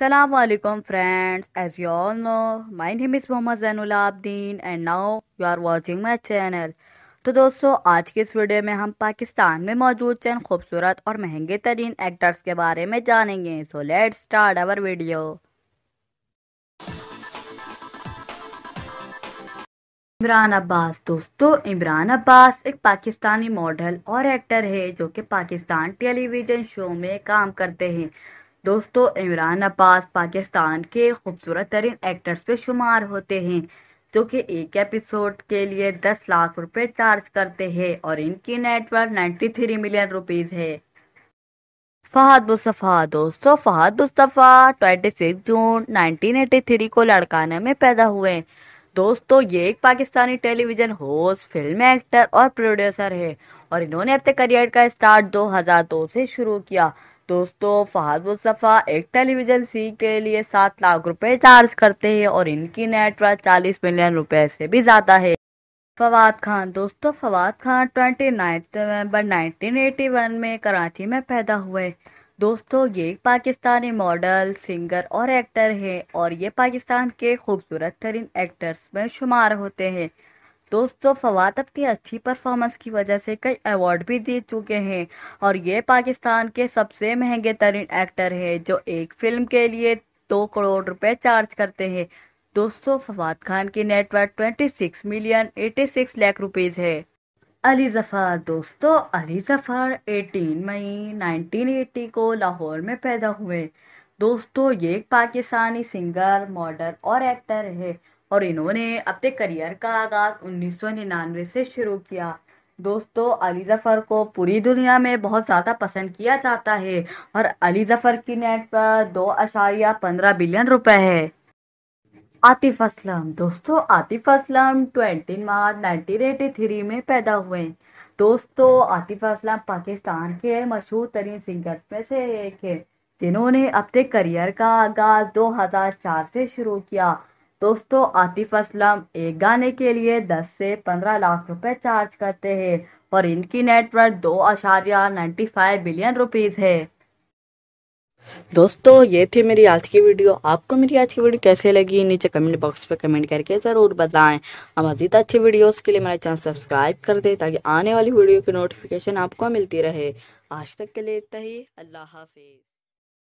Assalamualaikum friends as you all know my name is Mohammad Zainul Abdeen and now you are watching my channel तो दोस्तों आज के इस video में हम पाकिस्तान में मौजूद चंद खूबसूरत और महंगे तरीन एक्टर्स के बारे में जानेंगे so let start our video Imran Abbas दोस्तों इमरान अब्बास एक पाकिस्तानी मॉडल और एक्टर है जो कि पाकिस्तान टेलीविजन शो में काम करते हैं दोस्तों इमरान अब्बास पाकिस्तान के खूबसूरत तरीन एक्टर्स पे शुमार होते हैं जो कि एक एपिसोड के लिए दस लाख रुपए चार्ज करते हैं और इनकी नेटवर्क थ्री मिलियन रुपीज है फहद मुस्तफ़ा दोस्तों Fahad Mustafa six June three को लड़काना में पैदा हुए दोस्तों ये एक Pakistani television host film actor और प्रोड्यूसर है और इन्होंने अपने करियर का स्टार्ट 2002 से शुरू किया दोस्तों फहद मुस्तफ़ा एक टेलीविज़न सी के लिए सात लाख रुपए चार्ज करते हैं और इनकी नेटवर्क चालीस मिलियन रुपए से भी ज़्यादा है फवाद खान दोस्तों Fawad Khan twenty ninth November nineteen eighty one में कराची में पैदा हुए दोस्तों ये एक पाकिस्तानी मॉडल सिंगर और एक्टर हैं और ये पाकिस्तान के खूबसूरत तरीन एक्टर्स में शुमार होते हैं दोस्तों फवाद अपनी अच्छी परफॉर्मेंस की वजह से कई अवार्ड भी जीत चुके हैं और ये पाकिस्तान के सबसे महंगे तरीन एक्टर हैं जो एक फिल्म के लिए दो करोड़ रुपए चार्ज करते हैं दोस्तों फवाद खान की नेटवर्क 26 मिलियन 86 लाख रुपीज है अली जफर दोस्तों अली जफर 18 मई 1980 को लाहौर में पैदा हुए दोस्तों ये एक पाकिस्तानी सिंगर मॉडल और एक्टर है और इन्होंने अपने करियर का आगाज उन्नीस से शुरू किया दोस्तों अली जफ़र को पूरी दुनिया में बहुत ज़्यादा पसंद किया जाता है और अली जफ़र की नेट पर दो अशारिया पंद्रह बिलियन रुपए है आतिफ असलम दोस्तों Atif Aslam twenty March nineteen eighty three में पैदा हुए दोस्तों आतिफ असलम पाकिस्तान के मशहूर तरीन सिंगर में से एक है जिन्होंने अपने करियर का आगाज 2004 से शुरू किया दोस्तों आतिफ असलम एक गाने के लिए 10 से 15 लाख रुपए चार्ज करते हैं और इनकी नेटवर्क दो अशारिया नाइन्टी फाइव बिलियन रुपीज़ है दोस्तों ये थी मेरी आज की वीडियो आपको मेरी आज की वीडियो कैसे लगी नीचे कमेंट बॉक्स पर कमेंट करके ज़रूर बताएं और अजीत अच्छी वीडियोस के लिए मेरा चैनल सब्सक्राइब कर दें ताकि आने वाली वीडियो की नोटिफिकेशन आपको मिलती रहे आज तक के लिए इतना ही अल्लाह हाफिज़